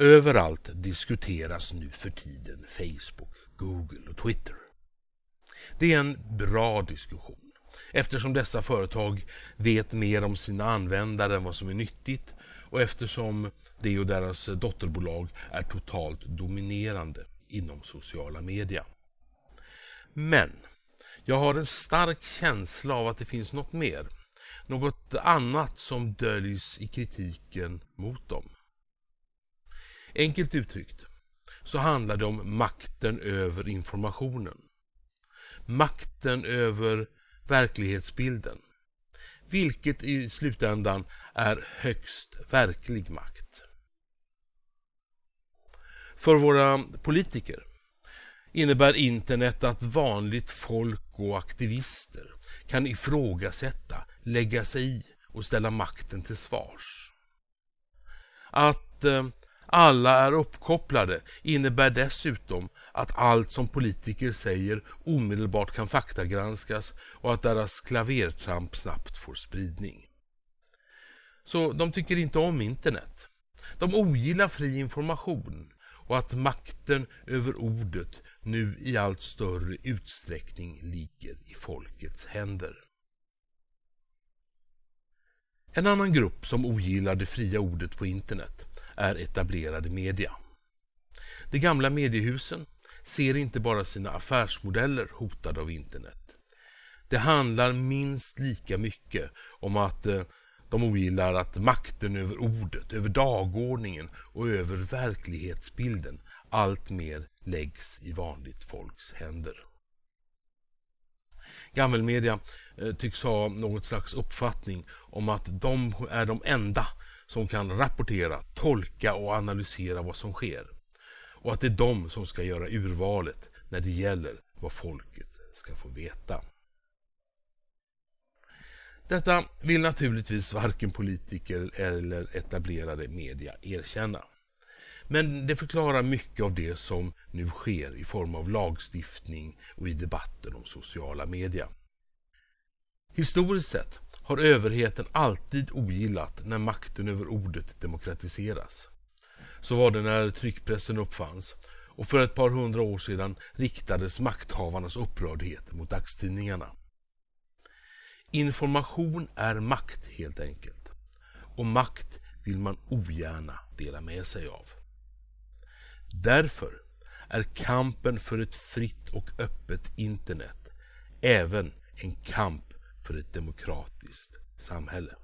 Överallt diskuteras nu för tiden Facebook, Google och Twitter. Det är en bra diskussion eftersom dessa företag vet mer om sina användare än vad som är nyttigt och eftersom de och deras dotterbolag är totalt dominerande inom sociala media. Men jag har en stark känsla av att det finns något mer. Något annat som döljs i kritiken mot dem. Enkelt uttryckt så handlar det om makten över informationen. Makten över verklighetsbilden. Vilket i slutändan är högst verklig makt. För våra politiker innebär internet att vanligt folk och aktivister kan ifrågasätta, lägga sig i och ställa makten till svars. Att eh, alla är uppkopplade innebär dessutom att allt som politiker säger omedelbart kan faktagranskas och att deras klavertramp snabbt får spridning. Så de tycker inte om internet. De ogillar fri information och att makten över ordet nu i allt större utsträckning ligger i folkets händer. En annan grupp som ogillar det fria ordet på internet är etablerade media. De gamla mediehusen ser inte bara sina affärsmodeller hotade av internet. Det handlar minst lika mycket om att eh, de ogillar att makten över ordet, över dagordningen och över verklighetsbilden allt mer läggs i vanligt folks händer gammelmedia eh, tycks ha något slags uppfattning om att de är de enda som kan rapportera, tolka och analysera vad som sker. Och att det är de som ska göra urvalet när det gäller vad folket ska få veta. Detta vill naturligtvis varken politiker eller etablerade media erkänna. Men det förklarar mycket av det som nu sker i form av lagstiftning och i debatten om sociala medier. Historiskt sett har överheten alltid ogillat när makten över ordet demokratiseras. Så var det när tryckpressen uppfanns och för ett par hundra år sedan riktades makthavarnas upprördhet mot dagstidningarna. Information är makt helt enkelt. Och makt vill man ogärna dela med sig av. Därför är kampen för ett fritt och öppet internet även en kamp för ett demokratiskt samhälle.